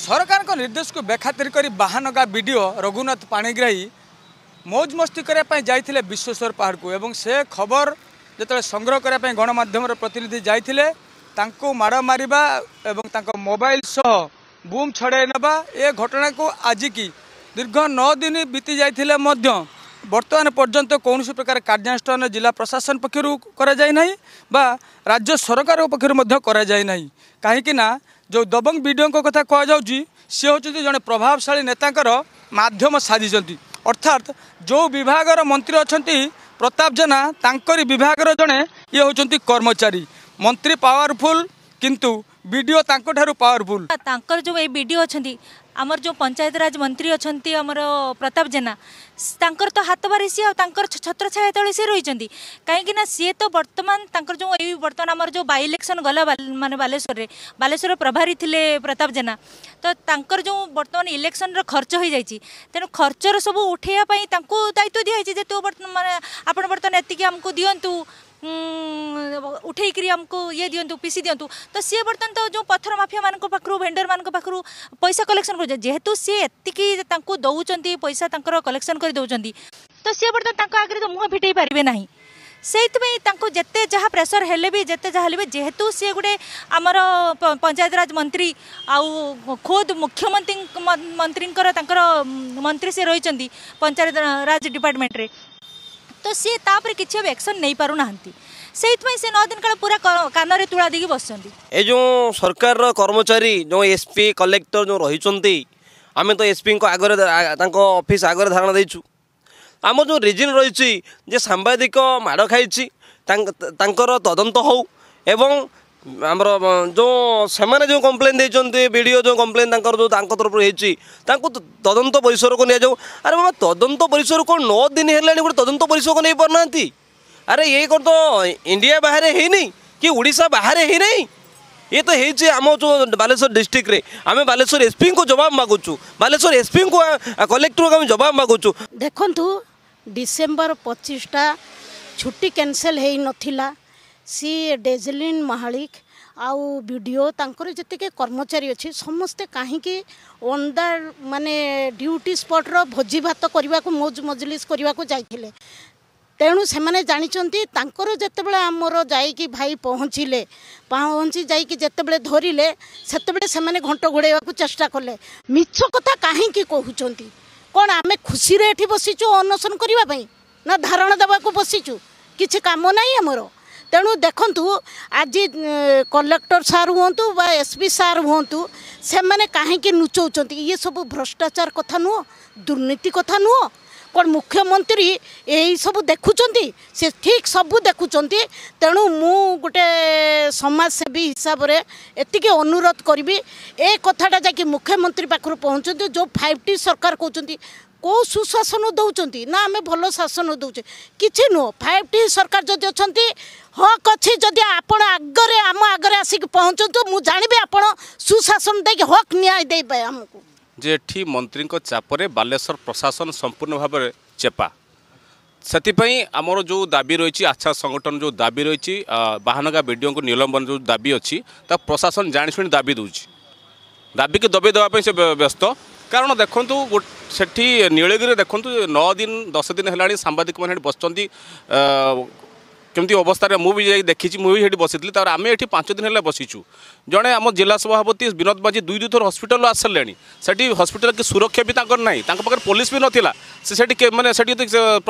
ସରକାରଙ୍କ ନିର୍ଦ୍ଦେଶକୁ ବେଖାତିର କରି Bahanaga B D O Raghunath Panigrahi ମୌଜ ମସ୍ତି କରିବା ପାଇଁ ଯାଇଥିଲେ ବିଶ୍ୱେଶ୍ୱର ପାହାଡ଼କୁ ଏବଂ ସେ ଖବର ଯେତେବେଳେ ସଂଗ୍ରହ କରିବା ପାଇଁ ଗଣମାଧ୍ୟମର ପ୍ରତିନିଧି ଯାଇଥିଲେ ତାଙ୍କୁ ମାଡ଼ ମାରିବା ଏବଂ ତାଙ୍କ ମୋବାଇଲ ସହ ବୁମ୍ ଛଡ଼ାଇ ନେବା ଏ ଘଟଣାକୁ ଆଜିକି ଦୀର୍ଘ ନଅ ଦିନ ବିତି ଯାଇଥିଲେ ମଧ୍ୟ বর্তমান পর্যন্ত কৌশি প্রকার কার্যানুষ্ঠান জেলা প্রশাসন পক্ষ করা যায় না বা রাজ্য সরকার পক্ষর করা যায় না কাহিঁকি না যে দবং বিডিও কথা কুযাচ্ছি সে হচ্ছে জন প্রভাবশালী নেতাঙ্কর মাধ্যম সাজিছেন অর্থাৎ যে বিভাগের মন্ত্রী অনেক প্রতাপ জেনা তাঁকরি বিভাগের জনে ইয়ে হচ্ছেন কর্মচারী মন্ত্রী পাওয়ারফুল কিন্তু বিডিও তাঁকঠার পাওয়ারফুল তাঁকর যে এই বিডিও অনেক আমার যে পঞ্চায়েতরাজ মন্ত্রী অনেক আমার প্রতাপ জেনা তাঁর তো হাত বারি সি আর ছত্রছায়া তলে সি রয়েছেন কিন্তু না সি তো বর্তমান তাঁর যে এই বর্তমান আমার যে বাই ইলেকশন গলা মানে বালেশ্বরের বালেশ্বর প্রভারী লে প্রতাপ জেনা তো তাঁর যে বর্তমান ইলেকশনর খরচ হয়ে যাই তেমন খরচর সব উঠাইয়া তাঁর দায়িত্ব দিয়া হয়েছে যে তু বর্তমান আপনার বর্তমান এত আমি দিও उठे आमको ये दिंतु पीसी दिंतु तो सी बर्तन तो जो पथर मफिया मान पाखु भेडर मान पाखु पैसा कलेक्शन कर जेहेतु सी एक दौरान पैसा कलेक्शन कर दौरान तो सी बर्तन आगे तो मुँह फिटे पारे ना से जिते जहाँ प्रेसर है जिते जहाँ भी जेहेतु सी गोटे आमर पंचायतराज मंत्री आउ खोद मुख्यमंत्री मंत्री मंत्री सी रही पंचायत राज डिपार्टमेंट तो सी तापर कि एक्शन नहीं पार ना ସେଇଥିପାଇଁ ସେ ନଅ ଦିନ କାଳ ପୁରା କାନରେ ତୁଳା ଦେଇକି ବସୁଛନ୍ତି ଏ ଯେଉଁ ସରକାରର କର୍ମଚାରୀ ଯେଉଁ ଏସ୍ପି କଲେକ୍ଟର ଯେଉଁ ରହିଛନ୍ତି ଆମେ ତ ଏସ୍ ପିଙ୍କ ଆଗରେ ତାଙ୍କ ଅଫିସ୍ ଆଗରେ ଧାରଣା ଦେଇଛୁ ଆମ ଯେଉଁ ରିଜିନ୍ ରହିଛି ଯେ ସାମ୍ବାଦିକ ମାଡ଼ ଖାଇଛି ତାଙ୍କର ତଦନ୍ତ ହେଉ ଏବଂ ଆମର ଯେଉଁ ସେମାନେ ଯେଉଁ କମ୍ପ୍ଲେନ୍ ଦେଇଛନ୍ତି ଭିଡ଼ିଓ ଯେଉଁ କମ୍ପ୍ଲେନ୍ ତାଙ୍କର ଯେଉଁ ତାଙ୍କ ତରଫରୁ ହେଇଛି ତାଙ୍କୁ ତଦନ୍ତ ପରିସରକୁ ନିଆଯାଉ ଆରେ ବାବା ତଦନ୍ତ ପରିସରକୁ ନଅ ଦିନ ହେଲାଣି ଗୋଟେ ତଦନ୍ତ ପରିସରକୁ ନେଇପାରୁନାହାନ୍ତି আরে এই কর তো ইন্ডিয়া বাহারে হয়নি কি ওড়িশা বাহারে হয়নি ये तो है आम जो बालेश्वर डिस्ट्रिक्ट रे आम बालेश्वर एसपी को जवाब मागुचु बालेश्वर एसपी को कलेक्टर को जवाब मागुचु देखु डिसेम्बर पचिशटा छुट्टी कैनसल हो नाला सी डेजलिन महालिक आउ भिडियो तांकर जतिके कर्मचारी अच्छे समस्ते कहीं ऑन द माने ड्यूटी स्पॉट रो भोजी भात करने मौज मजलिस करने जाते ତେଣୁ ସେମାନେ ଜାଣିଛନ୍ତି ତାଙ୍କର ଯେତେବେଳେ ଆମର ଯାଇକି ଭାଇ ପହଞ୍ଚିଲେ ପହଞ୍ଚି ଯାଇକି ଯେତେବେଳେ ଧରିଲେ ସେତେବେଳେ ସେମାନେ ଘଣ୍ଟ ଘୋଡ଼େଇବାକୁ ଚେଷ୍ଟା କଲେ ମିଛ କଥା କାହିଁକି କହୁଛନ୍ତି କ'ଣ ଆମେ ଖୁସିରେ ଏଠି ବସିଛୁ ଅନଶନ କରିବା ପାଇଁ ନା ଧାରଣା ଦେବାକୁ ବସିଛୁ କିଛି କାମ ନାହିଁ ଆମର ତେଣୁ ଦେଖନ୍ତୁ ଆଜି କଲେକ୍ଟର ସାର୍ ହୁଅନ୍ତୁ ବା ଏସ୍ ପି ସାର୍ ହୁଅନ୍ତୁ ସେମାନେ କାହିଁକି ଲୁଚଉଛନ୍ତି ଇଏ ସବୁ ଭ୍ରଷ୍ଟାଚାର କଥା ନୁହଁ ଦୁର୍ନୀତି କଥା ନୁହଁ কোণ মুখ্যমন্ত্রী এই সব দেখুম সে ঠিক সবু দেখুঁ তেণু মু গোটে সমাজসেবী হিসাবে এতিকি অনুরোধ করবি এ কথাটা যাকি মুখ্যমন্ত্রী পাখু পৌঁছুন যে ফাইভ টি সরকার কৌন কেউ সুশাসন দৌঁচ না আমি ভালো শাসন দৌছে কিছু নুহ ফাইভ টি সরকার যদি অনেক হক অছি যদি আপনার আগরে আমার আগরে আসি পৌঁছতু মু জাঁবি আপনার সুশাসন দিয়ে হক নিয়ে দিয়ে আমি ଯେ ଏଠି ମନ୍ତ୍ରୀଙ୍କ ଚାପରେ ବାଲେଶ୍ୱର ପ୍ରଶାସନ ସମ୍ପୂର୍ଣ୍ଣ ଭାବରେ ଚେପା ସେଥିପାଇଁ ଆମର ଯେଉଁ ଦାବି ରହିଛି ଆଚ୍ଛା ସଂଗଠନ ଯେଉଁ ଦାବି ରହିଛି ବାହାନଗା ବିଡ଼ିଓଙ୍କୁ ନିଲମ୍ବନ ଯେଉଁ ଦାବି ଅଛି ତା ପ୍ରଶାସନ ଜାଣିଶୁଣି ଦାବି ଦେଉଛି ଦାବିକୁ ଦବାଇ ଦେବା ପାଇଁ ସେ ବ୍ୟସ୍ତ କାରଣ ଦେଖନ୍ତୁ ସେଠି ନୀଳଗିରିରେ ଦେଖନ୍ତୁ ନଅ ଦିନ ଦଶ ଦିନ ହେଲାଣି ସାମ୍ବାଦିକମାନେ ସେଠି ବସିଛନ୍ତି केमती अवस्था मुझे भी जाए देखी मुझे ये बसी आम ये पांच दिन है बसीचु जड़े आम जिला सभापति विनोद बाजी दुई दुई थर हस्पिटाल आसारे से हस्पिटाल की सुरक्षा भी तरह ना पाखे पुलिस भी नाला से मैंने से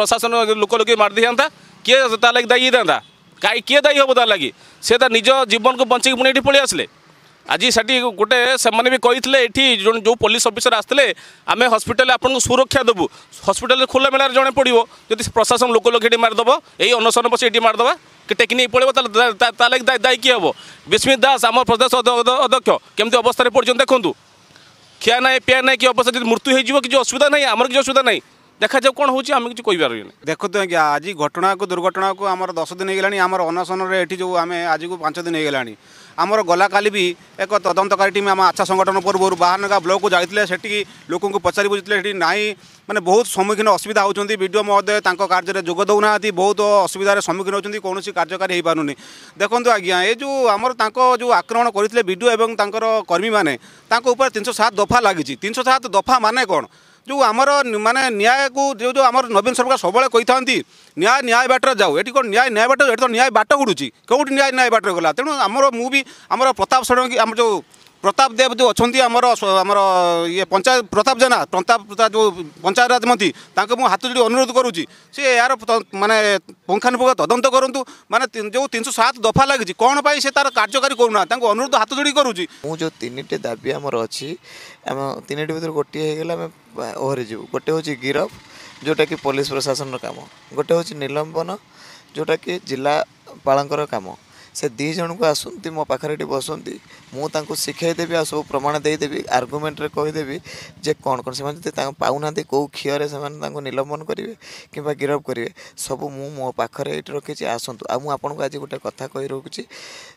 प्रशासन लोक लगे मारि था किए लगी दायी था किए दायी हम तार लगी सी निज जीवन को बचे पुणी ये पलि आसे आज से गोटे से कही जो जो पुलिस अफिसर आसते आम हस्पिटा आप सुरक्षा देवु हस्पिटा खोल मेलार जन पड़ो जब प्रशासन लोक लोक ये मारिदेव यही अनुसरण बस ये मारिदेव कि टेक्निक पलिए दायी किए हम विस्मित दास आम प्रदेश अध्यक्ष केमी अवस्था पड़ देखो खिया ना पिया ना कि अवस्था जो मृत्यु होगी किसी असुविधा ना आम किसी असुविधा ना ଦେଖାଯାଉ କଣ ହେଉଛି ଆମେ କିଛି କହିପାରିବୁନି ଦେଖନ୍ତୁ ଆଜ୍ଞା ଆଜି ଘଟଣାକୁ ଦୁର୍ଘଟଣାକୁ ଆମର ଦଶ ଦିନ ହେଇଗଲାଣି ଆମର ଅନଶନରେ ଏଠି ଯେଉଁ ଆମେ ଆଜିକୁ ପାଞ୍ଚ ଦିନ ହେଇଗଲାଣି ଆମର ଗଲାକାଲି ବି ଏକ ତଦନ୍ତକାରୀ ଟିମ୍ ଆମ ଆଚ୍ଛା ସଂଗଠନ ପୂର୍ବରୁ ବାହାରନଗା ବ୍ଲକକୁ ଯାଇଥିଲେ ସେଠିକି ଲୋକଙ୍କୁ ପଚାରି ବୁଝିଥିଲେ ସେଠି ନାହିଁ ମାନେ ବହୁତ ସମ୍ମୁଖୀନ ଅସୁବିଧା ହେଉଛନ୍ତି ବି ଡି ମହୋଦୟ ତାଙ୍କ କାର୍ଯ୍ୟରେ ଯୋଗ ଦେଉନାହାନ୍ତି ବହୁତ ଅସୁବିଧାରେ ସମ୍ମୁଖୀନ ହେଉଛନ୍ତି କୌଣସି କାର୍ଯ୍ୟକାରୀ ହୋଇପାରୁନି ଦେଖନ୍ତୁ ଆଜ୍ଞା ଏ ଯେଉଁ ଆମର ତାଙ୍କ ଯେଉଁ ଆକ୍ରମଣ କରିଥିଲେ ବି ଏବଂ ତାଙ୍କର କର୍ମୀମାନେ ତାଙ୍କ ଉପରେ ତିନିଶହ ସାତ ଦଫା ଲାଗିଛି ତିନିଶହ ସାତ ଦଫା ମାନେ କ'ଣ ଯେଉଁ ଆମର ମାନେ ନ୍ୟାୟକୁ ଯେଉଁ ଯେଉଁ ଆମର ନବୀନ ସରକାର ସବୁବେଳେ କହିଥାନ୍ତି ନ୍ୟାୟ ନ୍ୟାୟ ବାଟରେ ଯାଉ ଏଠି କ'ଣ ନ୍ୟାୟ ନ୍ୟାୟ ବାଟ ଏଠି ତ ନ୍ୟାୟ ବାଟ ଉଡ଼ୁଛି କେଉଁଠି ନ୍ୟାୟ ନ୍ୟାୟ ବାଟରେ ଗଲା ତେଣୁ ଆମର ମୁଁ ବି ଆମର ପ୍ରତାପ ଷଡ଼ଙ୍ଗୀ ଆମର ଯେଉଁ প্রতাপ দেব যে অনেক আমার আমার ইয়ে পঞ্চায়েত প্রতাপ জেনা প্রতাপ যে পঞ্চায়েত রাজ মন্ত্রী তাঁকে মু হাত যোড়ি অনুরোধ করুছি সে এর মানে পুঙ্খানুপুঙ্খ তদন্ত করতু মানে যে তিনশো সাত দফা লাগিছে কোণ পাই সে তার কার্যকারী করু না তাঁকে অনুরোধ হাত যোড়ি করুছি মু যে তিনটি দাবি আমার অছি আমার তিনটি ভিতরে গোটিয়ে হয়ে গেলে আমি ওহরি যাবু গোটে হচ্ছে গিরফ যেটা কি ଯେଉଁଟାକି ପୋଲିସ ପ୍ରଶାସନର କାମ ଗୋଟେ ହେଉଛି ନିଲମ୍ବନ ଯେଉଁଟାକି ଜିଲ୍ଲାପାଳଙ୍କର কাম ସେ ଦୁଇ ଜଣଙ୍କୁ ଆସନ୍ତି ମୋ ପାଖରେ ଏଠି ବସନ୍ତି ମୁଁ ତାଙ୍କୁ ଶିଖେଇଦେବି ଆଉ ସବୁ ପ୍ରମାଣ ଦେଇଦେବି ଆର୍ଗୁମେଣ୍ଟରେ କହିଦେବି ଯେ କ'ଣ କ'ଣ ସେମାନେ ଯଦି ତାଙ୍କୁ ପାଉନାହାନ୍ତି କେଉଁ କ୍ଷୀରରେ ସେମାନେ ତାଙ୍କୁ ନିଲମ୍ବନ କରିବେ କିମ୍ବା ଗିରଫ କରିବେ ସବୁ ମୁଁ ମୋ ପାଖରେ ଏଇଠି ରଖିଛି ଆସନ୍ତୁ ଆଉ ମୁଁ ଆପଣଙ୍କୁ ଆଜି ଗୋଟେ କଥା କହି ରଖୁଛି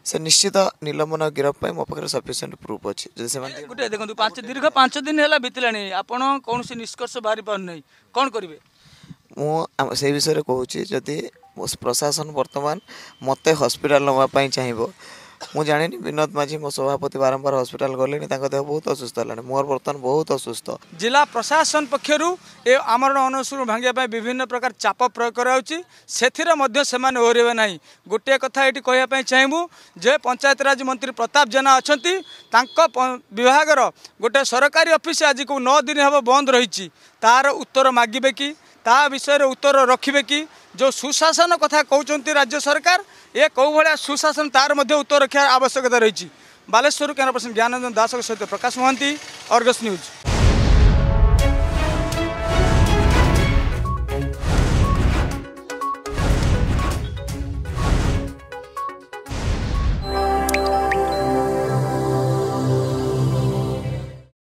ସେ ନିଶ୍ଚିତ ନିଲମ୍ବନ ଆଉ ଗିରଫ ପାଇଁ ମୋ ପାଖରେ ସଫିସିଏଣ୍ଟ ପ୍ରୁଫ୍ ଅଛି ଯଦି ସେମାନେ ଗୋଟେ ଦେଖନ୍ତୁ ପାଞ୍ଚ ଦୀର୍ଘ ପାଞ୍ଚ ଦିନ ହେଲା ବିତିଲାଣି ଆପଣ କୌଣସି ନିଷ୍କର୍ଷ ବାହାରି ପାରୁନାହିଁ କ'ଣ କରିବେ ମୁଁ ସେଇ ବିଷୟରେ କହୁଛି ଯଦି ପ୍ରଶାସନ ବର୍ତ୍ତମାନ ମୋତେ ହସ୍ପିଟାଲ ନେବା ପାଇଁ ଚାହିଁବ ମୁଁ ଜାଣିନି ବିନୋଦ ମାଝୀ ମୋ ସଭାପତି ବାରମ୍ବାର ହସ୍ପିଟାଲ ଗଲେଣି ତାଙ୍କ ଦେହ ବହୁତ ଅସୁସ୍ଥ ହେଲାଣି ମୋର ବର୍ତ୍ତମାନ ବହୁତ ଅସୁସ୍ଥ ଜିଲ୍ଲା ପ୍ରଶାସନ ପକ୍ଷରୁ ଏ ଆମର ଅନଶୃଣ ଭାଙ୍ଗିବା ପାଇଁ ବିଭିନ୍ନ ପ୍ରକାର ଚାପ ପ୍ରୟୋଗ କରାଯାଉଛି ସେଥିରେ ମଧ୍ୟ ସେମାନେ ଓହରିବେ ନାହିଁ ଗୋଟିଏ କଥା ଏଇଠି କହିବା ପାଇଁ ଚାହିଁବୁ ଯେ ପଞ୍ଚାୟତରାଜ ମନ୍ତ୍ରୀ ପ୍ରତାପ ଜେନା ଅଛନ୍ତି ତାଙ୍କ ବିଭାଗର ଗୋଟେ ସରକାରୀ ଅଫିସ୍ ଆଜିକୁ ନଅ ଦିନ ହେବ ବନ୍ଦ ରହିଛି ତାର ଉତ୍ତର ମାଗିବେ କି ता विषयहरू उत्तर कि जो सुशासन कथा क राज्य सरकार ए के भा सुशासन तार मध्य उत्तर रेखार आवश्यकता रहेछ बालेश्वर क्यमेरा पर्सन ज्ञानन्द दासक सहित प्रकाश महाति अर्गस न्यूज।